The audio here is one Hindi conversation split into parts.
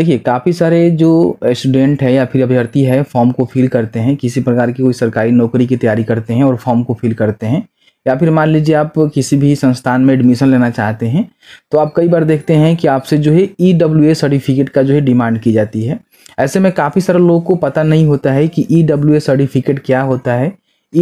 देखिए काफ़ी सारे जो स्टूडेंट हैं या फिर अभ्यर्थी है फॉर्म को फिल करते हैं किसी प्रकार की कोई सरकारी नौकरी की तैयारी करते हैं और फॉर्म को फिल करते हैं या फिर मान लीजिए आप किसी भी संस्थान में एडमिशन लेना चाहते हैं तो आप कई बार देखते हैं कि आपसे जो है ई डब्ल्यू ए सर्टिफिकेट का जो है डिमांड की जाती है ऐसे में काफ़ी सारे लोगों को पता नहीं होता है कि ई डब्ल्यू ए सर्टिफिकेट क्या होता है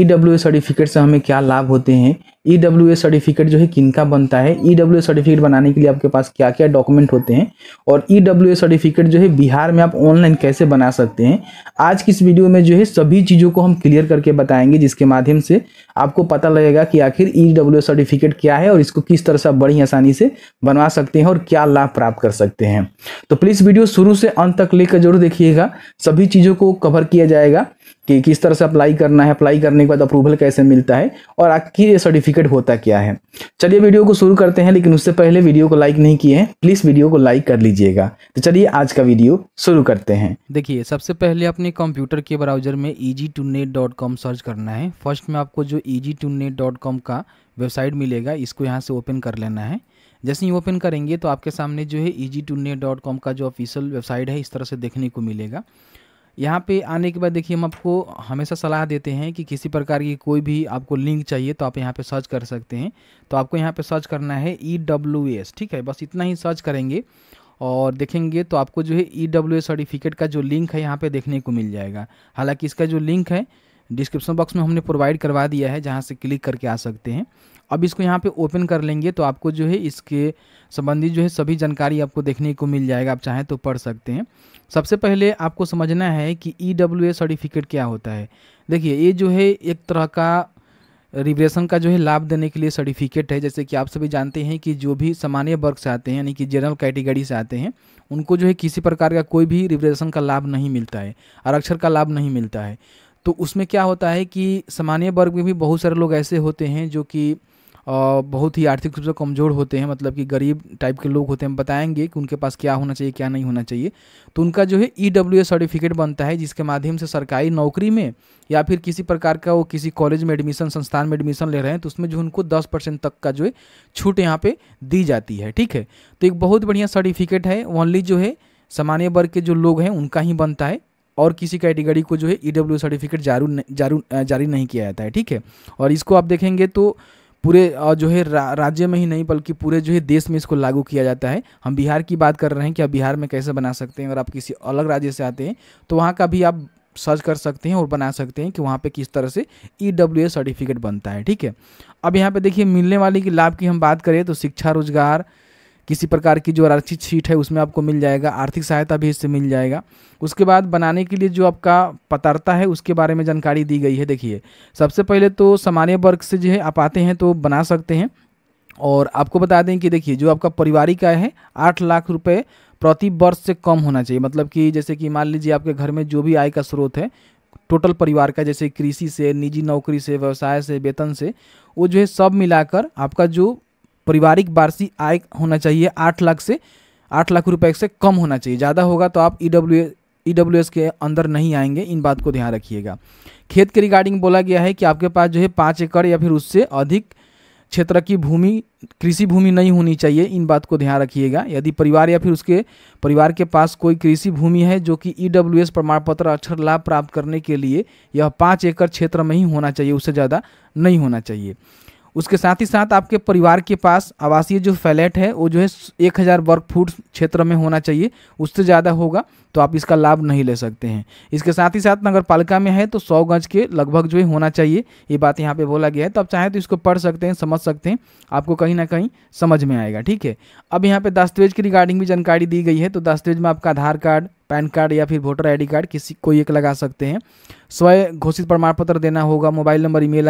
ई डब्ल्यू ए सर्टिफिकेट से हमें क्या लाभ होते हैं ई डब्ल्यू एस सर्टिफिकेट जो है किन का बनता है ई डब्ल्यू एस सर्टिफिकेट बनाने के लिए आपके पास क्या क्या डॉक्यूमेंट होते हैं और ई डब्ल्यू एस सर्टिफिकेट जो है बिहार में आप ऑनलाइन कैसे बना सकते हैं आज की इस वीडियो में जो है सभी चीज़ों को हम क्लियर करके बताएंगे जिसके माध्यम से आपको पता लगेगा कि आखिर ई डब्ल्यू एस सर्टिफिकेट क्या है और इसको किस तरह से आप बड़ी आसानी से बनवा सकते हैं और क्या लाभ प्राप्त कर सकते हैं तो प्लीज़ वीडियो शुरू से अंत तक लेकर जरूर देखिएगा सभी चीज़ों को कवर किया जाएगा कि किस तरह से अप्लाई करना है अप्लाई करने के बाद अप्रूवल कैसे मिलता है और आखिर ये सर्टिफिकेट सर्टिफिकेट होता क्या है चलिए वीडियो को शुरू करते हैं लेकिन उससे पहले वीडियो को लाइक नहीं किए हैं प्लीज़ वीडियो को लाइक कर लीजिएगा तो चलिए आज का वीडियो शुरू करते हैं देखिए सबसे पहले अपने कंप्यूटर के ब्राउजर में ईजी सर्च करना है फर्स्ट में आपको जो ईजी का वेबसाइट मिलेगा इसको यहाँ से ओपन कर लेना है जैसे ही ओपन करेंगे तो आपके सामने जो है ईजी का जो ऑफिशियल वेबसाइट है इस तरह से देखने को मिलेगा यहाँ पे आने के बाद देखिए हम आपको हमेशा सलाह देते हैं कि किसी प्रकार की कोई भी आपको लिंक चाहिए तो आप यहाँ पे सर्च कर सकते हैं तो आपको यहाँ पे सर्च करना है ई डब्ल्यू एस ठीक है बस इतना ही सर्च करेंगे और देखेंगे तो आपको जो है ई डब्ल्यू एस सर्टिफिकेट का जो लिंक है यहाँ पर देखने को मिल जाएगा हालाँकि इसका जो लिंक है डिस्क्रिप्शन बॉक्स में हमने प्रोवाइड करवा दिया है जहाँ से क्लिक करके आ सकते हैं अब इसको यहाँ पे ओपन कर लेंगे तो आपको जो है इसके संबंधी जो है सभी जानकारी आपको देखने को मिल जाएगा आप चाहें तो पढ़ सकते हैं सबसे पहले आपको समझना है कि ई e सर्टिफिकेट क्या होता है देखिए ये जो है एक तरह का रिवरेशन का जो है लाभ देने के लिए सर्टिफिकेट है जैसे कि आप सभी जानते हैं कि जो भी सामान्य वर्ग से आते हैं यानी कि जनरल कैटेगरी से आते हैं उनको जो है किसी प्रकार का कोई भी रिवरेशन का लाभ नहीं मिलता है आरक्षण का लाभ नहीं मिलता है तो उसमें क्या होता है कि सामान्य वर्ग में भी बहुत सारे लोग ऐसे होते हैं जो कि बहुत ही आर्थिक रूप से कमज़ोर होते हैं मतलब कि गरीब टाइप के लोग होते हैं बताएंगे कि उनके पास क्या होना चाहिए क्या नहीं होना चाहिए तो उनका जो है ई डब्ल्यू एस सर्टिफिकेट बनता है जिसके माध्यम से सरकारी नौकरी में या फिर किसी प्रकार का वो किसी कॉलेज में एडमिशन संस्थान में एडमिशन ले रहे हैं तो उसमें जो उनको दस परसेंट तक का जो है छूट यहाँ पर दी जाती है ठीक है तो एक बहुत बढ़िया सर्टिफिकेट है ओनली जो है सामान्य वर्ग के जो लोग हैं उनका ही बनता है और किसी कैटेगरी को जो है ई डब्ल्यू सर्टिफिकेट जारू जारू जारी नहीं किया जाता है ठीक है और इसको आप देखेंगे तो पूरे जो है रा, राज्य में ही नहीं बल्कि पूरे जो है देश में इसको लागू किया जाता है हम बिहार की बात कर रहे हैं कि आप बिहार में कैसे बना सकते हैं अगर आप किसी अलग राज्य से आते हैं तो वहाँ का भी आप सर्च कर सकते हैं और बना सकते हैं कि वहाँ पे किस तरह से ई e डब्ल्यू सर्टिफिकेट बनता है ठीक है अब यहाँ पे देखिए मिलने वाली की लाभ की हम बात करें तो शिक्षा रोजगार किसी प्रकार की जो आरक्षित सीट है उसमें आपको मिल जाएगा आर्थिक सहायता भी इससे मिल जाएगा उसके बाद बनाने के लिए जो आपका पतरता है उसके बारे में जानकारी दी गई है देखिए सबसे पहले तो सामान्य वर्ग से जो है आप आते हैं तो बना सकते हैं और आपको बता दें कि देखिए जो आपका पारिवारिक आय है आठ लाख रुपये प्रति वर्ष से कम होना चाहिए मतलब कि जैसे कि मान लीजिए आपके घर में जो भी आय का स्रोत है टोटल परिवार का जैसे कृषि से निजी नौकरी से व्यवसाय से वेतन से वो जो है सब मिलाकर आपका जो पारिवारिक वार्षिक आय होना चाहिए आठ लाख से आठ लाख रुपए से कम होना चाहिए ज़्यादा होगा तो आप ई डब्ल्यू डब्ल्यू एस के अंदर नहीं आएंगे इन बात को ध्यान रखिएगा खेत के रिगार्डिंग बोला गया है कि आपके पास जो है पाँच एकड़ या फिर उससे अधिक क्षेत्र की भूमि कृषि भूमि नहीं होनी चाहिए इन बात को ध्यान रखिएगा यदि परिवार या फिर उसके परिवार के पास कोई कृषि भूमि है जो कि ई e डब्ल्यू एस प्रमाण पत्र अक्षर लाभ प्राप्त करने के लिए यह पाँच एकड़ क्षेत्र में ही होना चाहिए उससे ज़्यादा नहीं होना चाहिए उसके साथ ही साथ आपके परिवार के पास आवासीय जो फ्लैट है वो जो है एक हज़ार वर्ग फुट क्षेत्र में होना चाहिए उससे ज़्यादा होगा तो आप इसका लाभ नहीं ले सकते हैं इसके साथ ही साथ नगर पालिका में है तो सौ गज के लगभग जो है होना चाहिए ये बात यहाँ पे बोला गया है तो आप चाहें तो इसको पढ़ सकते हैं समझ सकते हैं आपको कहीं ना कहीं समझ में आएगा ठीक है अब यहाँ पर दस्तावेज की रिगार्डिंग भी जानकारी दी गई है तो दस्तावेज में आपका आधार कार्ड पैन कार्ड या फिर वोटर आई कार्ड किसी कोई एक लगा सकते हैं स्वयं घोषित प्रमाण पत्र देना होगा मोबाइल नंबर ई मेल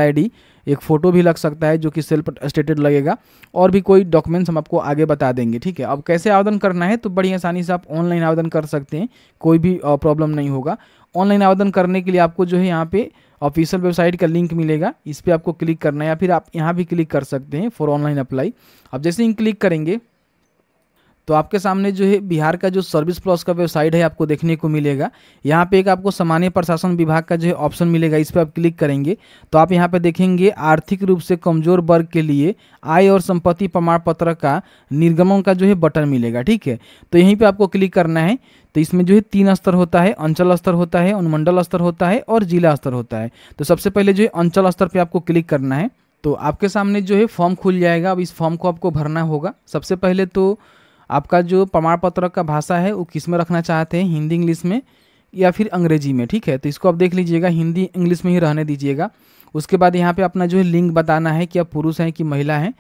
एक फ़ोटो भी लग सकता है जो कि सेल्फ स्टेटेड लगेगा और भी कोई डॉक्यूमेंट्स हम आपको आगे बता देंगे ठीक है अब कैसे आवेदन करना है तो बड़ी आसानी से आप ऑनलाइन आवेदन कर सकते हैं कोई भी प्रॉब्लम नहीं होगा ऑनलाइन आवेदन करने के लिए आपको जो है यहाँ पे ऑफिशियल वेबसाइट का लिंक मिलेगा इस पर आपको क्लिक करना है या फिर आप यहाँ भी क्लिक कर सकते हैं फॉर ऑनलाइन अप्लाई अब जैसे ही क्लिक करेंगे तो आपके सामने जो है बिहार का जो सर्विस प्लस का वेबसाइट है आपको देखने को मिलेगा यहाँ पे एक आपको सामान्य प्रशासन विभाग का जो है ऑप्शन मिलेगा इस पर आप क्लिक करेंगे तो आप यहाँ पे देखेंगे आर्थिक रूप से कमजोर वर्ग के लिए आय और संपत्ति प्रमाण पत्र का निर्गमन का जो है बटन मिलेगा ठीक है तो यहीं पर आपको क्लिक करना है तो इसमें जो है तीन स्तर होता है अंचल स्तर होता है अनुमंडल स्तर होता है और जिला स्तर होता है तो सबसे पहले जो है अंचल स्तर पर आपको क्लिक करना है तो आपके सामने जो है फॉर्म खुल जाएगा अब इस फॉर्म को आपको भरना होगा सबसे पहले तो आपका जो प्रमाण पत्र का भाषा है वो किस में रखना चाहते हैं हिंदी इंग्लिश में या फिर अंग्रेजी में ठीक है तो इसको आप देख लीजिएगा हिंदी इंग्लिश में ही रहने दीजिएगा उसके बाद यहाँ पे अपना जो है लिंग बताना है कि आप पुरुष हैं कि महिला हैं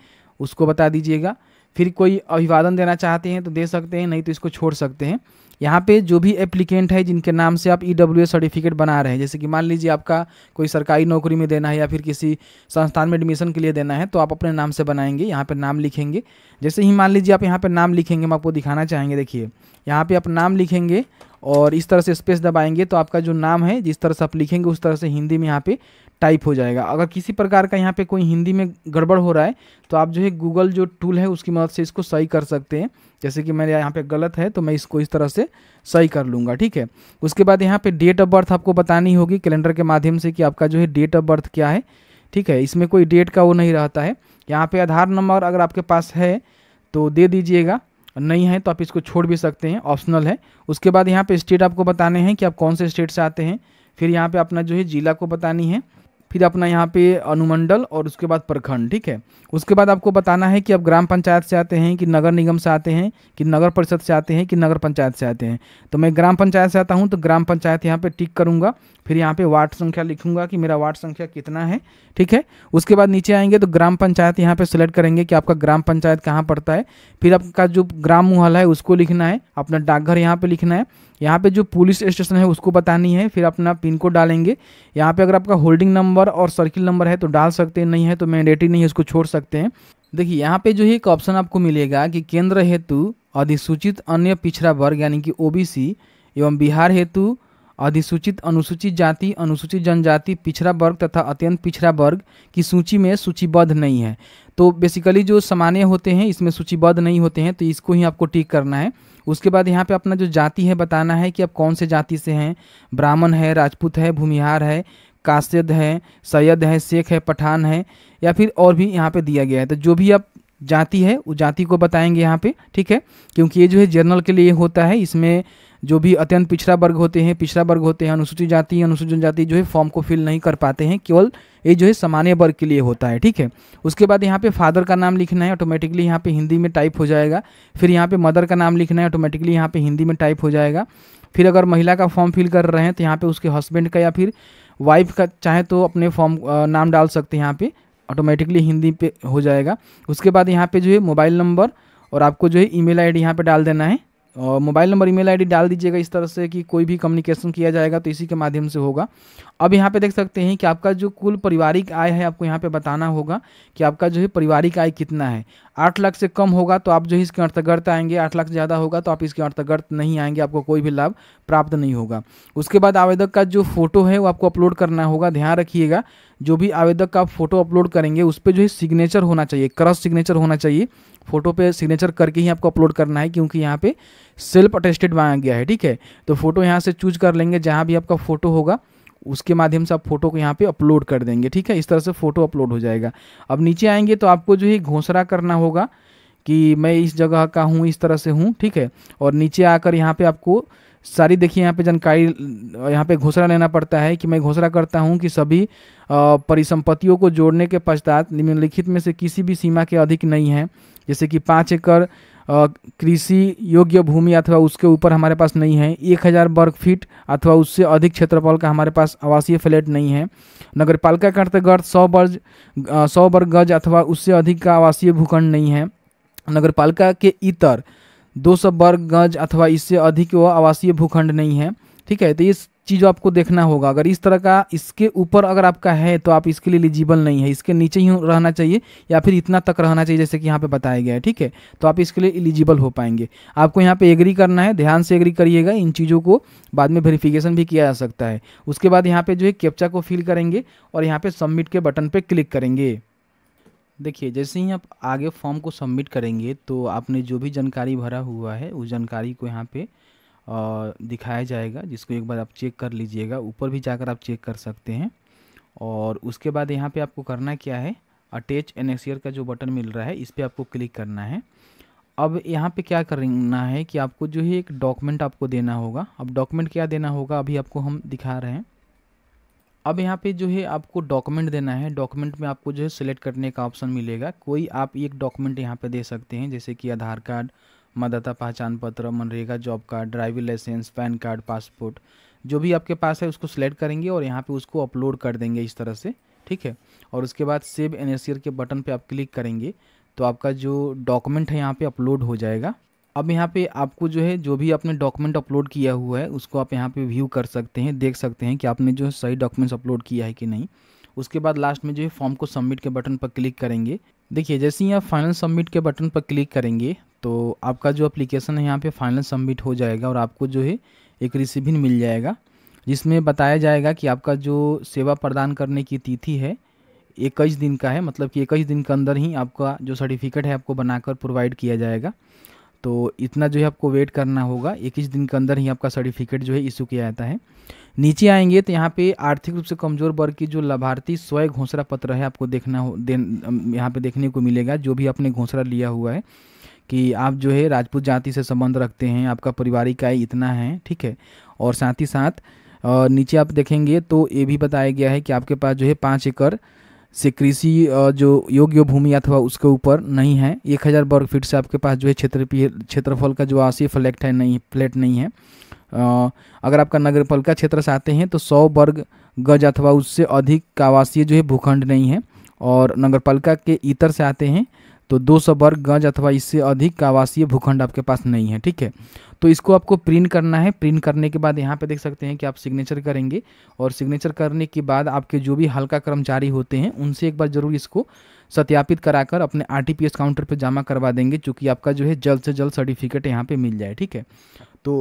उसको बता दीजिएगा फिर कोई अभिवादन देना चाहते हैं तो दे सकते हैं नहीं तो इसको छोड़ सकते हैं यहाँ पे जो भी एप्लीकेंट है जिनके नाम से आप ई e सर्टिफिकेट बना रहे हैं जैसे कि मान लीजिए आपका कोई सरकारी नौकरी में देना है या फिर किसी संस्थान में एडमिशन के लिए देना है तो आप अपने नाम से बनाएंगे यहाँ पर नाम लिखेंगे जैसे ही मान लीजिए आप यहाँ पर नाम लिखेंगे हम आपको दिखाना चाहेंगे देखिए यहाँ पर आप नाम लिखेंगे और इस तरह से स्पेस दबाएंगे तो आपका जो नाम है जिस तरह से आप लिखेंगे उस तरह से हिंदी में यहाँ पे टाइप हो जाएगा अगर किसी प्रकार का यहाँ पे कोई हिंदी में गड़बड़ हो रहा है तो आप जो है गूगल जो टूल है उसकी मदद से इसको सही कर सकते हैं जैसे कि मेरे यहाँ पे गलत है तो मैं इसको इस तरह से सही कर लूँगा ठीक है उसके बाद यहाँ पे डेट ऑफ बर्थ आपको बतानी होगी कैलेंडर के माध्यम से कि आपका जो है डेट ऑफ बर्थ क्या है ठीक है इसमें कोई डेट का वो नहीं रहता है यहाँ पर आधार नंबर अगर आपके पास है तो दे दीजिएगा नहीं है तो आप इसको छोड़ भी सकते हैं ऑप्शनल है उसके बाद यहाँ पर स्टेट आपको बताने हैं कि आप कौन से स्टेट से आते हैं फिर यहाँ पे अपना जो है ज़िला को बतानी है फिर अपना यहाँ पे अनुमंडल और उसके बाद प्रखंड ठीक है उसके बाद आपको बताना है कि आप ग्राम पंचायत से आते हैं कि नगर निगम से आते हैं कि नगर परिषद से आते हैं कि नगर पंचायत से आते हैं तो मैं ग्राम पंचायत से आता हूँ तो ग्राम पंचायत यहाँ पे टिक करूँगा फिर यहाँ पे वार्ड संख्या लिखूंगा कि मेरा वार्ड संख्या कितना है ठीक है उसके बाद नीचे आएंगे तो ग्राम पंचायत यहाँ पर सिलेक्ट करेंगे कि आपका ग्राम पंचायत कहाँ पड़ता है फिर आपका जो ग्राम मुहल है उसको लिखना है अपना डाकघर यहाँ पर लिखना है यहाँ पे जो पुलिस स्टेशन है उसको बतानी है फिर अपना पिन कोड डालेंगे यहाँ पे अगर आपका होल्डिंग नंबर और सर्किल नंबर है तो डाल सकते हैं नहीं है तो मैंडेटरी नहीं है उसको छोड़ सकते हैं देखिए यहाँ पे जो है एक ऑप्शन आपको मिलेगा कि केंद्र हेतु अधिसूचित अन्य पिछड़ा वर्ग यानी कि ओ एवं बिहार हेतु अधिसूचित अनुसूचित जाति अनुसूचित जनजाति पिछड़ा वर्ग तथा अत्यंत पिछड़ा वर्ग की सूची में सूचीबद्ध नहीं है तो बेसिकली जो सामान्य होते हैं इसमें सूचीबद्ध नहीं होते हैं तो इसको ही आपको टिक करना है उसके बाद यहाँ पे अपना जो जाति है बताना है कि आप कौन से जाति से हैं ब्राह्मण है राजपूत है भूमिहार है काश्यद है सैयद है शेख है पठान है या फिर और भी यहाँ पे दिया गया है तो जो भी आप जाति है उस जाति को बताएंगे यहाँ पे ठीक है क्योंकि ये जो है जर्नल के लिए होता है इसमें जो भी अत्यंत पिछड़ा वर्ग होते हैं पिछड़ा वर्ग होते हैं अनुसूचित जाति अनुसूचित जाति जो है फॉर्म को फिल नहीं कर पाते हैं केवल ये जो है सामान्य वर्ग के लिए होता है ठीक है उसके बाद यहाँ पे फादर का नाम लिखना है ऑटोमेटिकली यहाँ पे हिंदी में टाइप हो जाएगा फिर यहाँ पे मदर का नाम लिखना है ऑटोमेटिकली यहाँ पे हिंदी में टाइप हो जाएगा फिर अगर महिला का फॉर्म फिल कर रहे हैं तो यहाँ पे उसके हस्बैंड का या फिर वाइफ का चाहे तो अपने फॉर्म नाम डाल सकते हैं यहाँ पे ऑटोमेटिकली हिंदी पे हो जाएगा उसके बाद यहाँ पे जो है मोबाइल नंबर और आपको जो है ईमेल आईडी यहाँ पे डाल देना है और मोबाइल नंबर ईमेल आईडी डाल दीजिएगा इस तरह से कि कोई भी कम्युनिकेशन किया जाएगा तो इसी के माध्यम से होगा अब यहाँ पे देख सकते हैं कि आपका जो कुल पारिवारिक आय है आपको यहाँ पे बताना होगा कि आपका जो है पारिवारिक आय कितना है आठ लाख से कम होगा तो आप जो है इसके अंतर्गत आएंगे आठ लाख से ज़्यादा होगा तो आप इसके अंतर्गत नहीं आएंगे आपको कोई भी लाभ प्राप्त नहीं होगा उसके बाद आवेदक का जो फोटो है वो आपको अपलोड करना होगा ध्यान रखिएगा जो भी आवेदक का आप फोटो अपलोड करेंगे उस पर जो है सिग्नेचर होना चाहिए क्रस सिग्नेचर होना चाहिए फोटो पे सिग्नेचर करके ही आपको अपलोड करना है क्योंकि यहाँ पे सेल्फ अटेस्टेड मांगा गया है ठीक है तो फोटो यहाँ से चूज कर लेंगे जहाँ भी आपका फोटो होगा उसके माध्यम से आप फोटो को यहाँ पे अपलोड कर देंगे ठीक है इस तरह से फोटो अपलोड हो जाएगा अब नीचे आएंगे तो आपको जो है घोसरा करना होगा कि मैं इस जगह का हूँ इस तरह से हूँ ठीक है और नीचे आकर यहाँ पर आपको सारी देखिए यहाँ पे जानकारी यहाँ पे घोषणा लेना पड़ता है कि मैं घोषणा करता हूँ कि सभी परिसंपत्तियों को जोड़ने के पश्चात निम्नलिखित में से किसी भी सीमा के अधिक नहीं है जैसे कि पाँच एकड़ कृषि योग्य भूमि अथवा उसके ऊपर हमारे पास नहीं है एक हज़ार वर्ग फीट अथवा उससे अधिक क्षेत्रफल का हमारे पास आवासीय फ्लैट नहीं है नगरपालिका के अंतर्गत सौ वर्ग सौ वर्ग गज अथवा उससे अधिक का आवासीय भूखंड नहीं है नगर पालिका के इतर दो सौ वर्ग गज अथवा इससे अधिक वह आवासीय भूखंड नहीं है ठीक है तो इस चीज़ आपको देखना होगा अगर इस तरह का इसके ऊपर अगर आपका है तो आप इसके लिए एलिजिबल नहीं है इसके नीचे ही रहना चाहिए या फिर इतना तक रहना चाहिए जैसे कि यहाँ पे बताया गया है ठीक है तो आप इसके लिए एलिजिबल हो पाएंगे आपको यहाँ पे एग्री करना है ध्यान से एग्री करिएगा इन चीज़ों को बाद में वेरिफिकेशन भी किया जा सकता है उसके बाद यहाँ पर जो है कैप्चा को फिल करेंगे और यहाँ पर सबमिट के बटन पर क्लिक करेंगे देखिए जैसे ही आप आगे फॉर्म को सबमिट करेंगे तो आपने जो भी जानकारी भरा हुआ है उस जानकारी को यहाँ पे दिखाया जाएगा जिसको एक बार आप चेक कर लीजिएगा ऊपर भी जाकर आप चेक कर सकते हैं और उसके बाद यहाँ पे आपको करना क्या है अटैच एनेक्सियर का जो बटन मिल रहा है इस पर आपको क्लिक करना है अब यहाँ पे क्या करना है कि आपको जो है एक डॉक्यूमेंट आपको देना होगा अब डॉक्यूमेंट क्या देना होगा अभी आपको हम दिखा रहे हैं अब यहाँ पे जो है आपको डॉक्यूमेंट देना है डॉक्यूमेंट में आपको जो है सिलेक्ट करने का ऑप्शन मिलेगा कोई आप एक डॉक्यूमेंट यहाँ पे दे सकते हैं जैसे कि आधार कार्ड मतदाता पहचान पत्र मनरेगा job card driving licence PAN card passport जो भी आपके पास है उसको सिलेक्ट करेंगे और यहाँ पे उसको अपलोड कर देंगे इस तरह से ठीक है और उसके बाद सेव एन के बटन पे आप क्लिक करेंगे तो आपका जो डॉक्यूमेंट है यहाँ पे अपलोड हो जाएगा अब यहाँ पे आपको जो है जो भी आपने डॉक्यूमेंट अपलोड किया हुआ है उसको आप यहाँ पे व्यू कर सकते हैं देख सकते हैं कि आपने जो है सही डॉक्यूमेंट्स अपलोड किया है कि नहीं उसके बाद लास्ट में जो है फॉर्म को सबमिट के बटन पर क्लिक करेंगे देखिए जैसे ही आप फाइनल सबमिट के बटन पर क्लिक करेंगे तो आपका जो अप्लीकेशन है यहाँ पे फाइनल सबमिट हो जाएगा और आपको जो है एक रिसिविन मिल जाएगा जिसमें बताया जाएगा कि आपका जो सेवा प्रदान करने की तिथि है इक्कीस दिन का है मतलब कि इक्कीस दिन के अंदर ही आपका जो सर्टिफिकेट है आपको बनाकर प्रोवाइड किया जाएगा तो इतना जो है आपको वेट करना होगा इक्कीस दिन के अंदर ही आपका सर्टिफिकेट जो है इशू किया जाता है नीचे आएंगे तो यहाँ पे आर्थिक रूप से कमज़ोर वर्ग की जो लाभार्थी स्वयं घोषणा पत्र है आपको देखना हो दे यहाँ पे देखने को मिलेगा जो भी आपने घोषणा लिया हुआ है कि आप जो है राजपूत जाति से संबंध रखते हैं आपका पारिवारिक आय इतना है ठीक है और साथ ही साथ नीचे आप देखेंगे तो ये भी बताया गया है कि आपके पास जो है पाँच एकड़ से कृषि जो योग्य भूमि अथवा उसके ऊपर नहीं है एक हज़ार वर्ग फीट से आपके पास जो है क्षेत्र क्षेत्रफल का जो आसी फ्लैट है नहीं फ्लैट नहीं है अगर आपका नगर पालिका क्षेत्र से आते हैं तो सौ वर्ग गज अथवा उससे अधिक का आवासीय जो है भूखंड नहीं है और नगरपालिका के इतर से आते हैं तो दो सौ वर्ग गज अथवा इससे अधिक का आवासीय भूखंड आपके पास नहीं है ठीक है तो इसको आपको प्रिंट करना है प्रिंट करने के बाद यहाँ पे देख सकते हैं कि आप सिग्नेचर करेंगे और सिग्नेचर करने के बाद आपके जो भी हल्का कर्मचारी होते हैं उनसे एक बार ज़रूर इसको सत्यापित कराकर अपने आर काउंटर पर जमा करवा देंगे चूँकि आपका जो है जल्द से जल्द सर्टिफिकेट यहाँ पर मिल जाए ठीक है तो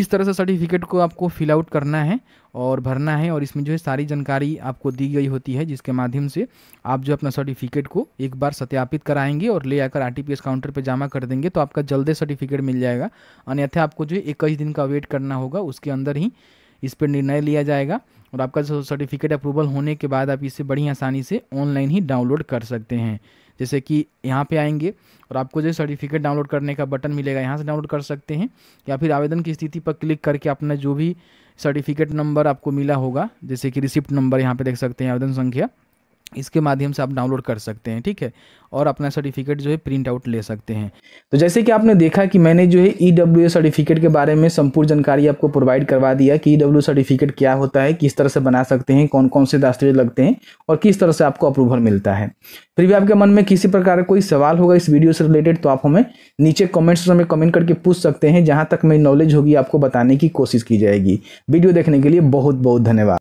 इस तरह से सर्टिफिकेट को आपको फिल आउट करना है और भरना है और इसमें जो है सारी जानकारी आपको दी गई होती है जिसके माध्यम से आप जो अपना सर्टिफिकेट को एक बार सत्यापित कराएंगे और ले आकर आरटीपीएस काउंटर पर जमा कर देंगे तो आपका जल्दी सर्टिफिकेट मिल जाएगा अन्यथा आपको जो है इक्कीस दिन का वेट करना होगा उसके अंदर ही इस पर निर्णय लिया जाएगा और आपका जो सर्टिफिकेट अप्रूवल होने के बाद आप इसे बड़ी आसानी से ऑनलाइन ही डाउनलोड कर सकते हैं जैसे कि यहाँ पे आएंगे और आपको जो सर्टिफिकेट डाउनलोड करने का बटन मिलेगा यहाँ से डाउनलोड कर सकते हैं या फिर आवेदन की स्थिति पर क्लिक करके अपना जो भी सर्टिफिकेट नंबर आपको मिला होगा जैसे कि रिसिप्ट नंबर यहाँ पे देख सकते हैं आवेदन संख्या इसके माध्यम से आप डाउनलोड कर सकते हैं ठीक है और अपना सर्टिफिकेट जो है प्रिंट आउट ले सकते हैं तो जैसे कि आपने देखा कि मैंने जो है ई डब्ल्यू सर्टिफिकेट के बारे में संपूर्ण जानकारी आपको प्रोवाइड करवा दिया कि ई डब्ल्यू सर्टिफिकेट क्या होता है किस तरह से बना सकते हैं कौन कौन से दस्तावेज लगते हैं और किस तरह से आपको अप्रूवल मिलता है फिर भी आपके मन में किसी प्रकार का कोई सवाल होगा इस वीडियो से रिलेटेड तो आप हमें नीचे कॉमेंट्स में कमेंट करके पूछ सकते हैं जहाँ तक मेरी नॉलेज होगी आपको बताने की कोशिश की जाएगी वीडियो देखने के लिए बहुत बहुत धन्यवाद